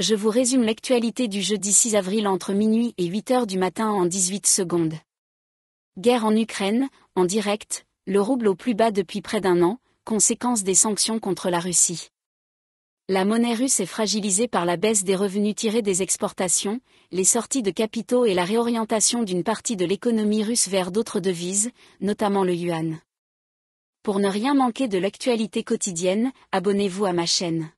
je vous résume l'actualité du jeudi 6 avril entre minuit et 8 heures du matin en 18 secondes. Guerre en Ukraine, en direct, le rouble au plus bas depuis près d'un an, conséquence des sanctions contre la Russie. La monnaie russe est fragilisée par la baisse des revenus tirés des exportations, les sorties de capitaux et la réorientation d'une partie de l'économie russe vers d'autres devises, notamment le yuan. Pour ne rien manquer de l'actualité quotidienne, abonnez-vous à ma chaîne.